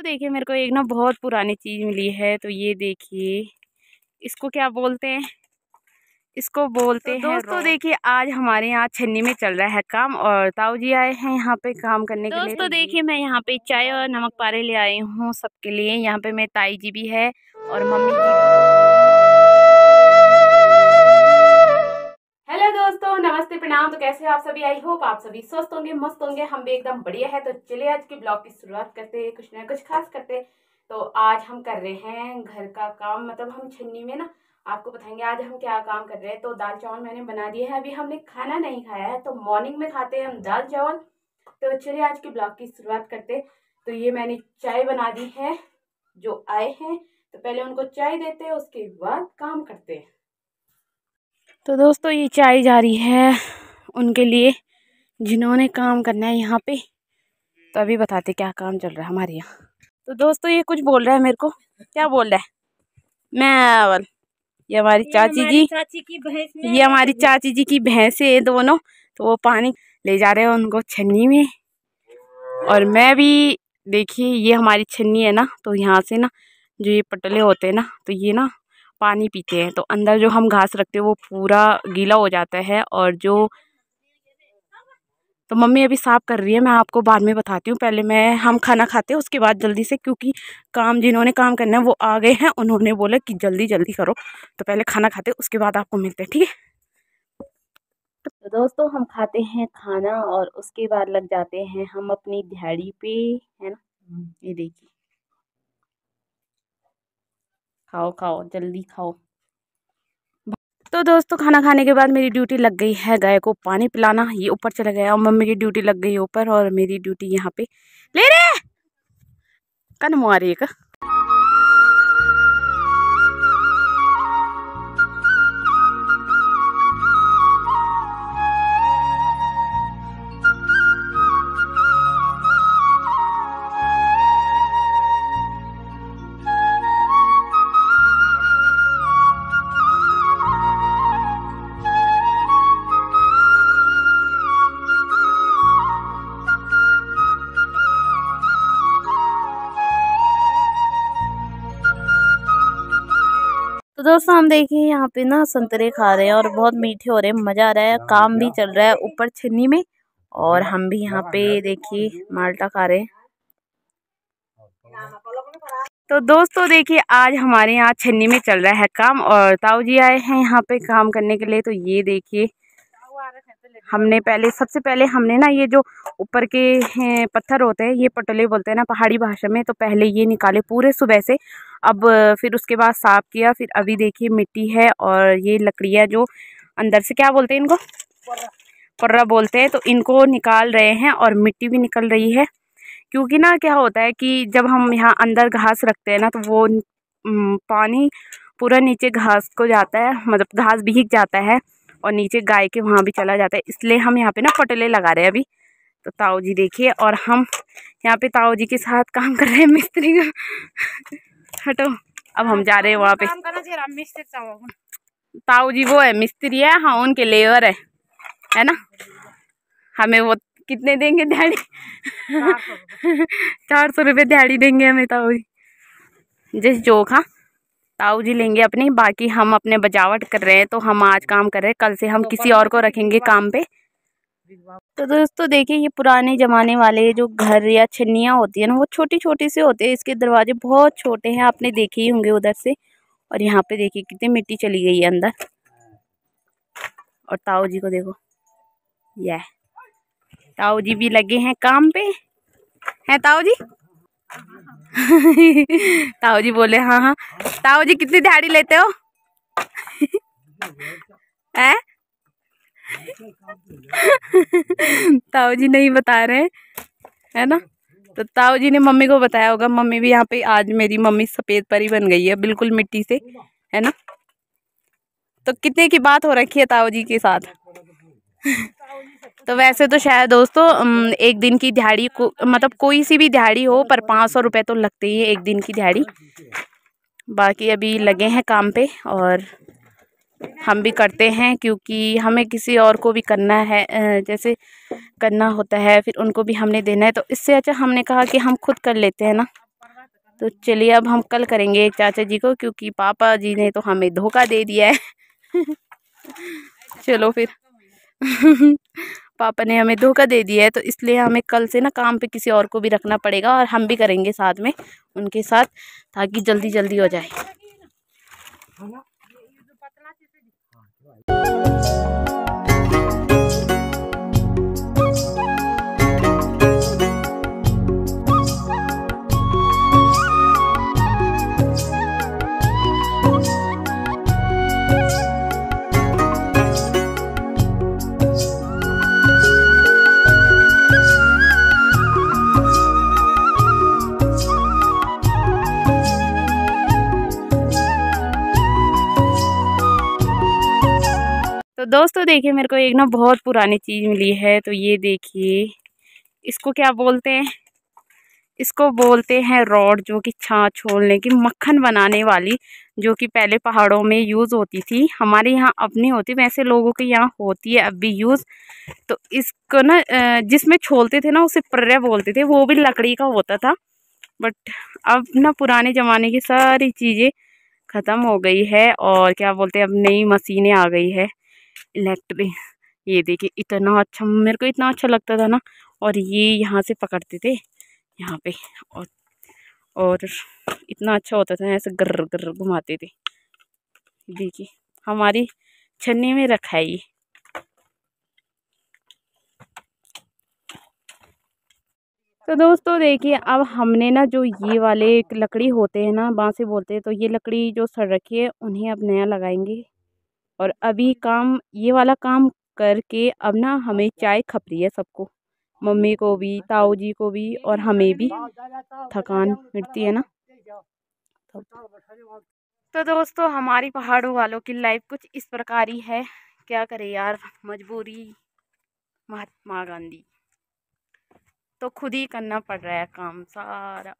तो देखिए मेरे को एक ना बहुत पुरानी चीज़ मिली है तो ये देखिए इसको क्या बोलते हैं इसको बोलते तो हैं दोस्तों देखिए आज हमारे यहाँ छन्नी में चल रहा है काम और ताऊ जी आए हैं यहाँ पे काम करने के लिए तो देखिए मैं यहाँ पे चाय और नमक पारे ले आई हूँ सबके लिए यहाँ पे मेरे ताई जी भी है और मम्मी जी दोस्तों नमस्ते प्रणाम तो कैसे हो आप सभी आई होप आप सभी स्वस्थ होंगे मस्त होंगे हम भी एकदम बढ़िया है तो चलिए आज के ब्लॉग की शुरुआत करते हैं कुछ ना कुछ खास करते हैं तो आज हम कर रहे हैं घर का काम मतलब हम छन्नी में ना आपको बताएंगे आज हम क्या काम कर रहे हैं तो दाल चावल मैंने बना दिए है अभी हमने खाना नहीं खाया है तो मॉर्निंग में खाते हैं हम दाल चावल तो चलिए आज के ब्लॉग की शुरुआत करते तो ये मैंने चाय बना दी है जो आए हैं तो पहले उनको चाय देते हैं उसके बाद काम करते हैं तो दोस्तों ये चाय जा रही है उनके लिए जिन्होंने काम करना है यहाँ पे तो अभी बताते क्या काम चल रहा है हमारे यहाँ तो दोस्तों ये कुछ बोल रहा है मेरे को क्या बोल रहा है मैं ये हमारी चाची जी चाची की भैंस ये हमारी चाची जी की भैंस है दोनों तो वो पानी ले जा रहे हैं उनको छन्नी में और मैं भी देखिए ये हमारी छन्नी है ना तो यहाँ से ना जो ये पटले होते हैं ना तो ये ना पानी पीते हैं तो अंदर जो हम घास रखते हैं वो पूरा गीला हो जाता है और जो तो मम्मी अभी साफ़ कर रही है मैं आपको बाद में बताती हूँ पहले मैं हम खाना खाते हैं उसके बाद जल्दी से क्योंकि काम जिन्होंने काम करना है वो आ गए हैं उन्होंने बोला कि जल्दी जल्दी करो तो पहले खाना खाते उसके बाद आपको मिलते हैं ठीक है तो दोस्तों हम खाते हैं खाना और उसके बाद लग जाते हैं हम अपनी दिहाड़ी पे है ना हम्म, ये देखिए खाओ खाओ जल्दी खाओ तो दोस्तों खाना खाने के बाद मेरी ड्यूटी लग गई है गाय को पानी पिलाना ये ऊपर चला गया और मम्मी की ड्यूटी लग गई ऊपर और मेरी ड्यूटी यहाँ पे ले रे कन का? तो दोस्तों हम देखिए यहाँ पे ना संतरे खा रहे हैं और बहुत मीठे हो रहे हैं मज़ा आ रहा है काम भी चल रहा है ऊपर छन्नी में और हम भी यहाँ पे देखिए माल्टा खा रहे हैं तो दोस्तों देखिए आज हमारे यहाँ छन्नी में चल रहा है काम और ताऊ जी आए हैं यहाँ पे काम करने के लिए तो ये देखिए हमने पहले सबसे पहले हमने ना ये जो ऊपर के पत्थर होते हैं ये पटोले बोलते हैं ना पहाड़ी भाषा में तो पहले ये निकाले पूरे सुबह से अब फिर उसके बाद साफ किया फिर अभी देखिए मिट्टी है और ये लकड़ियाँ जो अंदर से क्या बोलते हैं इनको पर्रा बोलते हैं तो इनको निकाल रहे हैं और मिट्टी भी निकल रही है क्योंकि ना क्या होता है कि जब हम यहाँ अंदर घास रखते हैं ना तो वो पानी पूरा नीचे घास को जाता है मतलब घास भीग जाता है और नीचे गाय के वहाँ भी चला जाता है इसलिए हम यहाँ पे ना पटेले लगा रहे हैं अभी तो ताऊ जी देखिए और हम यहाँ पे ताऊ जी के साथ काम कर रहे हैं मिस्त्री का हटो अब हम जा रहे हैं वहाँ पे ताऊ जी वो है मिस्त्री है हाँ उनके लेबर है है ना हमें वो कितने देंगे दिहाड़ी चार सौ रुपये दिहाड़ी देंगे हमें ताऊ जी जैसे जोक हाँ ताऊ जी लेंगे अपनी बाकी हम अपने बजावट कर रहे हैं तो हम आज काम कर रहे हैं कल से हम तो किसी और को रखेंगे काम पे तो दोस्तों देखिए ये पुराने ज़माने वाले जो घर या छन्नियाँ होती है ना वो छोटी छोटी सी होती है इसके दरवाजे बहुत छोटे हैं आपने देखे ही होंगे उधर से और यहाँ पे देखिए कितनी मिट्टी चली गई है अंदर और ताऊ जी को देखो यह ताऊ जी भी लगे हैं काम पे हैं ताऊ जी ताऊ जी बोले हाँ हाँ ताऊ जी कितनी दिहाड़ी लेते हो ऐ ताऊ जी नहीं बता रहे है ना तो ताऊ जी ने मम्मी को बताया होगा मम्मी भी यहाँ पे आज मेरी मम्मी सफ़ेद परी बन गई है बिल्कुल मिट्टी से है ना तो कितने की बात हो रखी है ताऊ जी के साथ तो वैसे तो शायद दोस्तों एक दिन की दिहाड़ी को मतलब कोई सी भी दिहाड़ी हो पर पाँच सौ रुपये तो लगते ही है एक दिन की दिहाड़ी बाकी अभी लगे हैं काम पे और हम भी करते हैं क्योंकि हमें किसी और को भी करना है जैसे करना होता है फिर उनको भी हमने देना है तो इससे अच्छा हमने कहा कि हम खुद कर लेते हैं ना तो चलिए अब हम कल करेंगे एक चाचा जी को क्योंकि पापा जी ने तो हमें धोखा दे दिया है चलो फिर पापा ने हमें धोखा दे दिया है तो इसलिए हमें कल से ना काम पे किसी और को भी रखना पड़ेगा और हम भी करेंगे साथ में उनके साथ ताकि जल्दी जल्दी हो जाए तो दोस्तों देखिए मेरे को एक ना बहुत पुरानी चीज़ मिली है तो ये देखिए इसको क्या बोलते हैं इसको बोलते हैं रॉड जो कि छा छोड़ने की मक्खन बनाने वाली जो कि पहले पहाड़ों में यूज़ होती थी हमारे यहाँ अपनी होती वैसे लोगों के यहाँ होती है अब भी यूज़ तो इसको ना जिसमें छोलते थे ना उसे पर्रे बोलते थे वो भी लकड़ी का होता था बट अब ना पुराने ज़माने की सारी चीज़ें ख़त्म हो गई है और क्या बोलते हैं अब नई मशीनें आ गई है इलेक्ट्रिक ये देखिए इतना अच्छा मेरे को इतना अच्छा लगता था ना और ये यहाँ से पकड़ते थे यहाँ पे और और इतना अच्छा होता था ऐसे गर्र गर्र घुमाते थे देखिए हमारी छन्नी में रखा है ये तो दोस्तों देखिए अब हमने ना जो ये वाले लकड़ी होते हैं ना बाँसे बोलते हैं तो ये लकड़ी जो सड़ रखी है उन्हें अब नया लगाएंगे और अभी काम ये वाला काम करके अब ना हमें चाय खप रही है सबको मम्मी को भी ताऊ जी को भी और हमें भी थकान मिटती है ना तो दोस्तों हमारी पहाड़ों वालों की लाइफ कुछ इस प्रकार ही है क्या करें यार मजबूरी महात्मा गांधी तो खुद ही करना पड़ रहा है काम सारा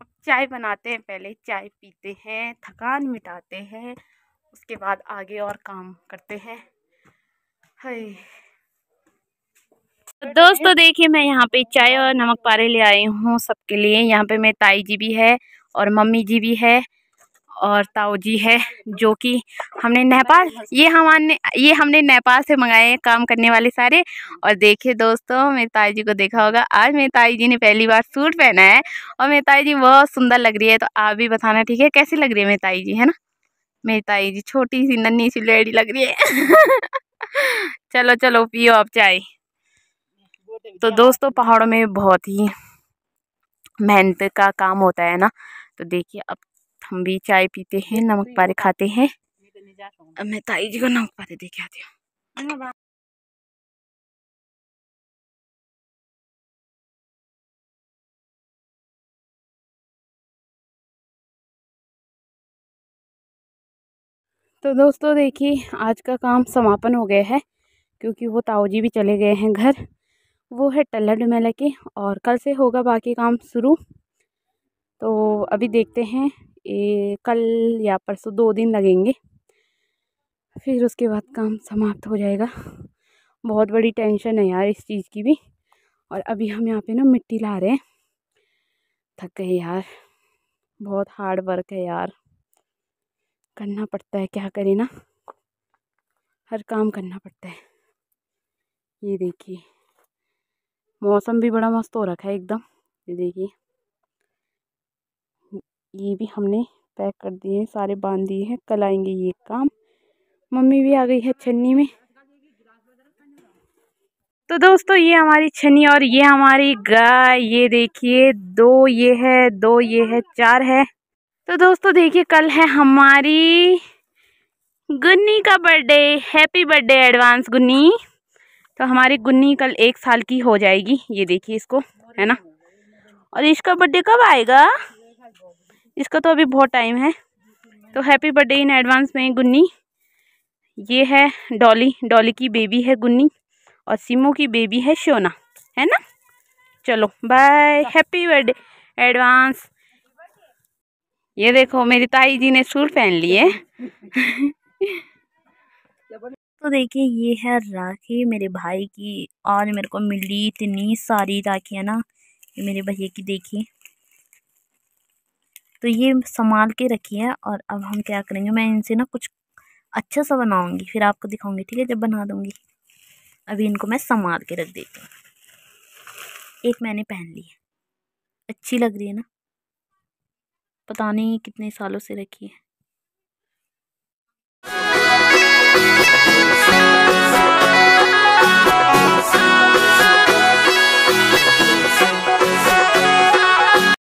अब चाय बनाते हैं पहले चाय पीते हैं थकान मिटाते हैं उसके बाद आगे और काम करते हैं तो दोस्तों देखिए मैं यहाँ पे चाय और नमक पारे ले आई हूँ सबके लिए यहाँ पे मैं ताई जी भी है और मम्मी जी भी है और ताऊ जी है जो कि हमने नेपाल ये हमारे ये हमने नेपाल से मंगाए हैं काम करने वाले सारे और देखिए दोस्तों मेरे ताई जी को देखा होगा आज मेरे ताई जी ने पहली बार सूट पहना है और मेरे ताई जी बहुत सुंदर लग रही है तो आप भी बताना ठीक है कैसी लग रही है मेरे ताई जी है ना मेरी ताई जी छोटी सी नन्ही सी लेडी लग रही है चलो चलो पियो आप चाय तो दोस्तों पहाड़ों में बहुत ही मेहनत का काम होता है ना तो देखिए अब हम भी चाय पीते हैं नमक पारे खाते हैं अब मैं ताई जी को नमक पारे देखे के आती हूँ तो दोस्तों देखिए आज का काम समापन हो गया है क्योंकि वो ताऊ जी भी चले गए हैं घर वो है टल्ला डुमेला के और कल से होगा बाकी काम शुरू तो अभी देखते हैं ए, कल या परसों दो दिन लगेंगे फिर उसके बाद काम समाप्त हो जाएगा बहुत बड़ी टेंशन है यार इस चीज़ की भी और अभी हम यहाँ पे ना मिट्टी ला रहे हैं थक गए यार बहुत हार्ड वर्क है यार करना पड़ता है क्या करें ना हर काम करना पड़ता है ये देखिए मौसम भी बड़ा मस्त हो रखा है एकदम ये देखिए ये भी हमने पैक कर दिए हैं सारे बांध दिए हैं कल आएंगे ये काम मम्मी भी आ गई है छन्नी में तो दोस्तों ये हमारी छन्नी और ये हमारी गाय ये देखिए दो ये है दो ये है चार है तो दोस्तों देखिए कल है हमारी गुन्नी का birthday happy birthday advance Gunni तो हमारी गुन्नी कल एक साल की हो जाएगी ये देखिए इसको है ना और इसका बर्थडे कब आएगा इसका तो अभी बहुत टाइम है तो हैप्पी बर्थडे इन एडवांस में गुन्नी ये है डॉली डॉली की बेबी है गुन्नी और सिमो की बेबी है शोना है ना चलो बाय हैप्पी बर्थडे एडवांस ये देखो मेरी ताई जी ने सूट पहन लिए तो देखिए ये है राखी मेरे भाई की और मेरे को मिली इतनी सारी राखी है ना ये मेरे भैया की देखी तो ये संभाल के रखी है और अब हम क्या करेंगे मैं इनसे ना कुछ अच्छा सा बनाऊंगी फिर आपको दिखाऊंगी ठीक है जब बना दूंगी अभी इनको मैं संभाल के रख देती हूँ एक मैंने पहन ली है अच्छी लग रही है ना पता नहीं कितने सालों से रखी है